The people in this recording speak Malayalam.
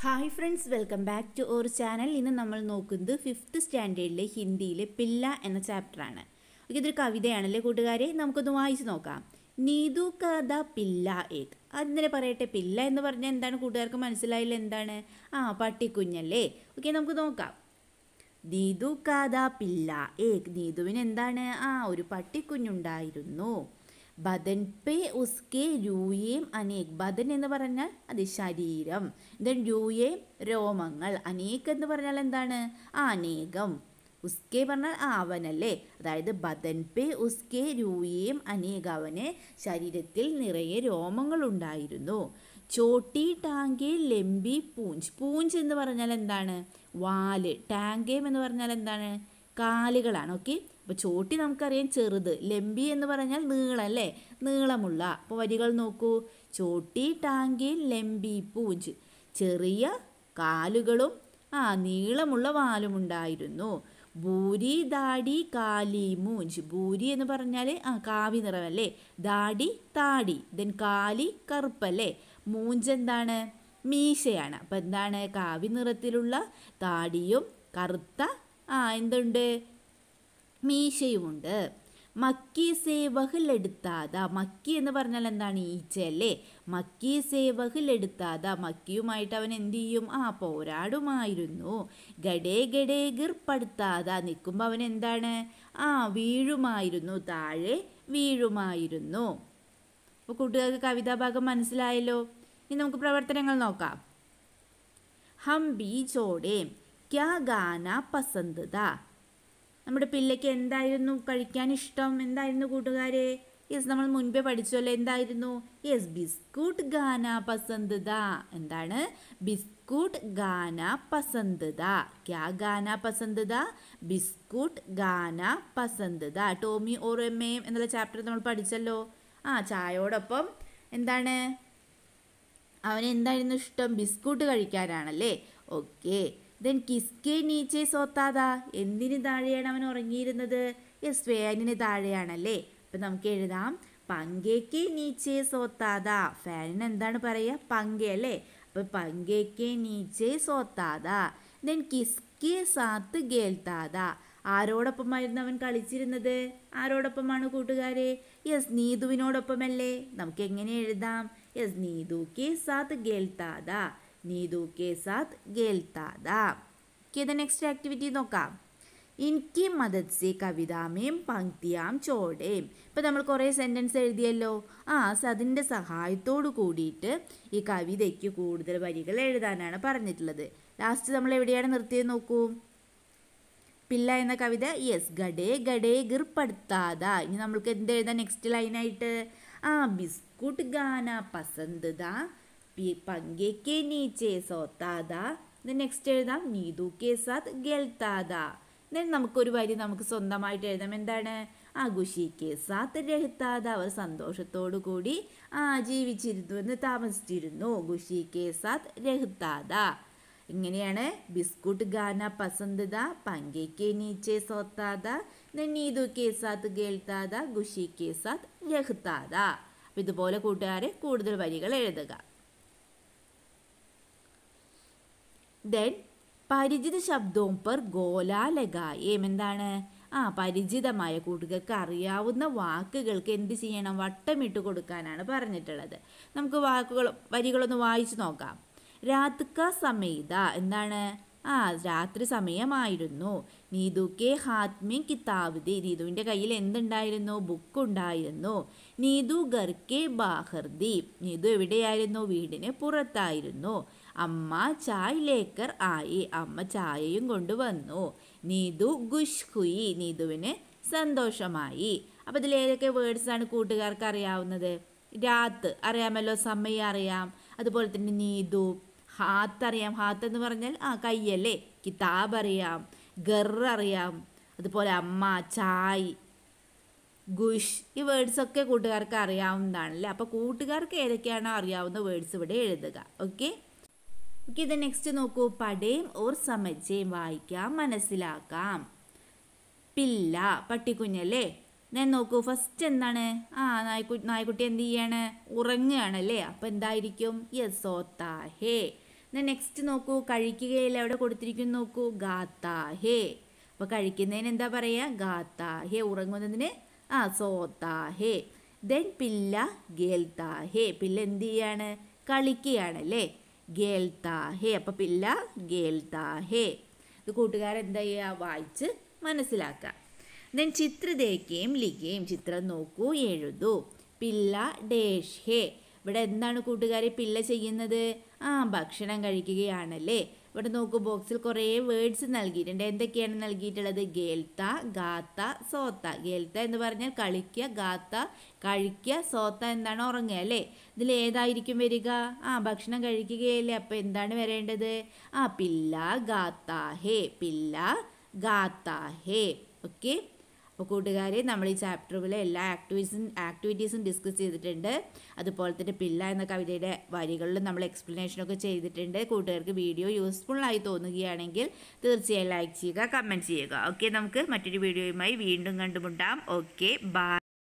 hi friends welcome back to our channel ഇന്ന് നമ്മൾ നോക്കുന്നത് ഫിഫ്ത്ത് സ്റ്റാൻഡേർഡിലെ ഹിന്ദിയിലെ പില്ല എന്ന ചാപ്റ്ററാണ് ഓക്കെ ഇതൊരു കവിതയാണല്ലേ കൂട്ടുകാരെ നമുക്കൊന്ന് വായിച്ച് നോക്കാം നീതു കഥ പില്ല ഏത് അതിനെ പറയട്ടെ പില്ല എന്ന് പറഞ്ഞാൽ എന്താണ് കൂട്ടുകാർക്ക് മനസ്സിലായില്ല എന്താണ് ആ പട്ടിക്കുഞ്ഞല്ലേ ഓക്കെ നമുക്ക് നോക്കാം നീതു കഥ പില്ല ഏക് നീതുവിന് എന്താണ് ആ ഒരു പട്ടിക്കുഞ്ഞുണ്ടായിരുന്നു ബദൻ പേ ഉസ്കെ രൂയേം അനേക് ബദൻ എന്ന് പറഞ്ഞാൽ അത് ശരീരം ദെൻ രൂയേ രോമങ്ങൾ അനേക് എന്ന് പറഞ്ഞാൽ എന്താണ് അനേകം ഉസ്കെ പറഞ്ഞാൽ ആ അവനല്ലേ അതായത് ബദൻ പേ ഉസ്കെ രൂയേം അനേക് അവന് ശരീരത്തിൽ നിറയെ രോമങ്ങൾ ഉണ്ടായിരുന്നു ചോട്ടി ടാങ്കെ ലെമ്പി പൂഞ്ച് പൂഞ്ച് എന്ന് പറഞ്ഞാൽ എന്താണ് വാല് ടാങ്കേം എന്ന് പറഞ്ഞാൽ എന്താണ് കാലുകളാണ് ഓക്കെ അപ്പോൾ ചോട്ടി നമുക്കറിയാം ചെറുത് ലംബി എന്ന് പറഞ്ഞാൽ നീളം അല്ലേ നീളമുള്ള അപ്പോൾ വരികൾ നോക്കൂ ചോട്ടി ടാങ്കി ലംബി പൂജ് ചെറിയ കാലുകളും ആ നീളമുള്ള വാലുമുണ്ടായിരുന്നു ഭൂരി ദാടി കാലി മൂഞ്ച് ഭൂരി എന്ന് പറഞ്ഞാൽ ആ കാവി നിറമല്ലേ ദാടി താടി ദെൻ കാലി കറുപ്പല്ലേ മൂഞ്ച് എന്താണ് മീശയാണ് അപ്പം എന്താണ് കാവി നിറത്തിലുള്ള താടിയും കറുത്ത ആ എന്തുണ്ട് മീശയുമുണ്ട് മക്കി സേവഹിലെടുത്താത മക്കി എന്ന് പറഞ്ഞാൽ എന്താണ് ഈച്ച അല്ലേ മക്കി സേവഹിലെടുത്താത മക്കിയുമായിട്ട് അവൻ എന്ത് ചെയ്യും ആ പോരാടുമായിരുന്നു ഗഡേ ഗഡേ ഗിർപ്പടുത്താത നിൽക്കുമ്പോൾ അവൻ എന്താണ് ആ വീഴുമായിരുന്നു താഴെ വീഴുമായിരുന്നു അപ്പോൾ കൂട്ടുകാർക്ക് കവിതാഭാഗം മനസ്സിലായല്ലോ ഇനി നമുക്ക് പ്രവർത്തനങ്ങൾ നോക്കാം ഹം ചോടേം ക്യാ ഗാന പസന്ത നമ്മുടെ പിള്ളയ്ക്ക് എന്തായിരുന്നു കഴിക്കാൻ ഇഷ്ടം എന്തായിരുന്നു കൂട്ടുകാരെ യെസ് നമ്മൾ മുൻപേ പഠിച്ചല്ലോ എന്തായിരുന്നു യെസ് ബിസ്കൂട്ട് ഗാന പസന്ത എന്താണ് ബിസ്കൂട്ട് ഗാന പസന്ത ക്യാ ഗാന പസന്ത ബിസ്കൂട്ട് ഗാന പസന്ത ടോമി ഓർ എം എന്നുള്ള ചാപ്റ്റർ നമ്മൾ പഠിച്ചല്ലോ ആ ചായയോടൊപ്പം എന്താണ് അവന് എന്തായിരുന്നു ഇഷ്ടം ബിസ്കൂട്ട് കഴിക്കാനാണല്ലേ ഓക്കേ ദെൻ കിസ്കെ നീച്ചേ സോത്താത എന്തിന് താഴെയാണ് അവൻ ഉറങ്ങിയിരുന്നത് ഫാനിന് താഴെയാണല്ലേ അപ്പം നമുക്ക് എഴുതാം പങ്കേക്ക് നീച്ചേ സോത്താത ഫാനിന് എന്താണ് പറയുക പങ്കെ അല്ലേ അപ്പം പങ്കേക്ക് നീച്ചേ സോത്താത ദെൻ കിസ്കെ സാത്ത് ഗേൽത്താത ആരോടൊപ്പമായിരുന്നു അവൻ കളിച്ചിരുന്നത് ആരോടൊപ്പമാണ് കൂട്ടുകാരെ യെസ് നീതുവിനോടൊപ്പമല്ലേ നമുക്ക് എങ്ങനെ എഴുതാം യെസ് നീതു കെ സാത്ത് ഗേൽത്താത നീതു കേസാത് ഗേൽത്താദ ഓക്കെ നെക്സ്റ്റ് ആക്ടിവിറ്റി നോക്കാം എനിക്ക് മദത്സെ കവിതാമേം പങ്ക്തിയാം ചോടേം ഇപ്പം നമ്മൾ കുറേ സെൻറ്റൻസ് എഴുതിയല്ലോ ആ അതിൻ്റെ സഹായത്തോട് കൂടിയിട്ട് ഈ കവിതയ്ക്ക് കൂടുതൽ വരികൾ എഴുതാനാണ് പറഞ്ഞിട്ടുള്ളത് ലാസ്റ്റ് നമ്മൾ എവിടെയാണ് നിർത്തിയത് നോക്കൂ പില്ല എന്ന കവിത യെസ് ഗഡേ ഗഡേ ഗിർപ്പെടുത്താത ഇനി നമ്മൾക്ക് എന്ത് എഴുതാം നെക്സ്റ്റ് ലൈനായിട്ട് ആ ബിസ്കുട്ട് ഗാന പസന്ത് പങ്കെ നീച്ചേ സോത്താത നെക്സ്റ്റ് എഴുതാം നീതു കെ സാത്ത് ഗെൽത്താത ദെൻ നമുക്കൊരു വരി നമുക്ക് സ്വന്തമായിട്ട് എഴുതാം എന്താണ് ആ ഖുഷിക്ക് സാത്ത് രഹിത്താത അവർ സന്തോഷത്തോടു കൂടി ആ ജീവിച്ചിരുന്നു എന്ന് താമസിച്ചിരുന്നു ഖുഷിക്ക് സാത്ത് രഹിത്താത ഇങ്ങനെയാണ് ബിസ്കുട്ട് ഗാന പസന്തത പങ്കേക്ക് നീച്ചെ സോത്താത നീതു കെ സാത്ത് കേൾത്താത ഖുഷി കെ സാത്ത് രഹിത്താത ഇതുപോലെ കൂട്ടുകാരെ കൂടുതൽ വരികൾ എഴുതുക ദെൻ പരിചിത ശബ്ദവും പെർ ഗോലാലകായേം എന്താണ് ആ പരിചിതമായ കൂട്ടുകാർക്ക് അറിയാവുന്ന വാക്കുകൾക്ക് എന്ത് ചെയ്യണം വട്ടമിട്ട് കൊടുക്കാനാണ് പറഞ്ഞിട്ടുള്ളത് നമുക്ക് വാക്കുകൾ വരികളൊന്ന് വായിച്ചു നോക്കാം രാത്ക സമേത എന്താണ് ആ രാത്രി സമയമായിരുന്നു നീതുക്കെ ഹാത്മി കിതാബ് ദി നീതുവിൻ്റെ കയ്യിൽ എന്തുണ്ടായിരുന്നു ബുക്ക് ഉണ്ടായിരുന്നു നീതു ഗർക്കെ ബാഹർദി നീതു എവിടെയായിരുന്നു വീടിന് പുറത്തായിരുന്നു അമ്മ ചായ് ലേക്കർ ആയി അമ്മ ചായയും കൊണ്ടുവന്നു നീതു ഗുഷ്ഹുയി നീതുവിന് സന്തോഷമായി അപ്പോൾ ഇതിൽ ഏതൊക്കെ വേർഡ്സാണ് കൂട്ടുകാർക്ക് അറിയാവുന്നത് രാത്ത് അറിയാമല്ലോ സമയം അറിയാം അതുപോലെ തന്നെ നീതു ഹാത്ത് അറിയാം ഹാത്ത് എന്ന് പറഞ്ഞാൽ ആ കയ്യല്ലേ കിതാബ് അറിയാം ഗർ അറിയാം അതുപോലെ അമ്മ ചായ് ഗുഷ് ഈ വേർഡ്സൊക്കെ കൂട്ടുകാർക്ക് അറിയാവുന്നതാണല്ലേ അപ്പോൾ കൂട്ടുകാർക്ക് ഏതൊക്കെയാണോ അറിയാവുന്ന വേർഡ്സ് ഇവിടെ എഴുതുക ഓക്കെ ഓക്കെ ഇത് നെക്സ്റ്റ് നോക്കൂ പടയും ഓർ സമച്ചയും വായിക്കാം മനസ്സിലാക്കാം പില്ല പട്ടിക്കുഞ്ഞല്ലേ ഞാൻ നോക്കൂ ഫസ്റ്റ് എന്താണ് ആ നായ്ക്കു നായ്ക്കുട്ടി എന്ത് ചെയ്യാണ് ഉറങ്ങുകയാണല്ലേ അപ്പം എന്തായിരിക്കും യസോത്താഹേ നെക്സ്റ്റ് നോക്കൂ കഴിക്കുകയില്ല അവിടെ കൊടുത്തിരിക്കുന്നു നോക്കൂ ഗാത്ത ഹേ അപ്പൊ കഴിക്കുന്നതിന് എന്താ പറയാ ഗാത്ത ഹേ ഉറങ്ങുന്നതിന് ആ സോത്ത ഹേ ദെൻ പില്ല ഗേൽത്ത ഹേ പില്ല എന്ത് ചെയ്യാണ് കളിക്കുകയാണ് അല്ലേ ഗേൽത്ത ഹേ അപ്പൊ പില്ല ഗേൽത്ത ഹേ ഇത് കൂട്ടുകാരെന്താ ചെയ്യുക വായിച്ച് മനസ്സിലാക്കുക ദെൻ ചിത്രതേക്കുകയും ലിക്കുകയും ചിത്രം നോക്കൂ എഴുതൂ പില്ല ഡേഷ് ഹേ ഇവിടെ എന്താണ് കൂട്ടുകാരെ പിള്ള ചെയ്യുന്നത് ആ ഭക്ഷണം കഴിക്കുകയാണല്ലേ ഇവിടെ നോക്കൂ ബോക്സിൽ കുറേ വേർഡ്സ് നൽകിയിട്ടുണ്ട് എന്തൊക്കെയാണ് നൽകിയിട്ടുള്ളത് ഗേൽത്ത ഗാത്ത സോത്ത ഗേൽത്ത എന്ന് പറഞ്ഞാൽ കളിക്കുക ഗാത്ത കഴിക്കുക സോത്ത എന്താണ് ഉറങ്ങുക അല്ലേ ഇതിൽ ഏതായിരിക്കും വരിക ആ ഭക്ഷണം കഴിക്കുകയല്ലേ അപ്പോൾ എന്താണ് വരേണ്ടത് ആ പില്ല ഗാത്ത ഹേ പില്ല ഗാത്ത ഹേ ഓക്കെ അപ്പോൾ കൂട്ടുകാരെ നമ്മൾ ഈ ചാപ്റ്ററുകളിലെ എല്ലാ ആക്ടിവിറ്റീസും ആക്ടിവിറ്റീസും ഡിസ്കസ് ചെയ്തിട്ടുണ്ട് അതുപോലെ തന്നെ പില്ല എന്ന കവിതയുടെ വരികളിലും നമ്മൾ എക്സ്പ്ലനേഷനൊക്കെ ചെയ്തിട്ടുണ്ട് കൂട്ടുകാർക്ക് വീഡിയോ യൂസ്ഫുള്ളായി തോന്നുകയാണെങ്കിൽ തീർച്ചയായും ലൈക്ക് ചെയ്യുക കമൻറ്റ് ചെയ്യുക ഓക്കെ നമുക്ക് മറ്റൊരു വീഡിയോയുമായി വീണ്ടും കണ്ടുമുട്ടാം ഓക്കെ ബൈ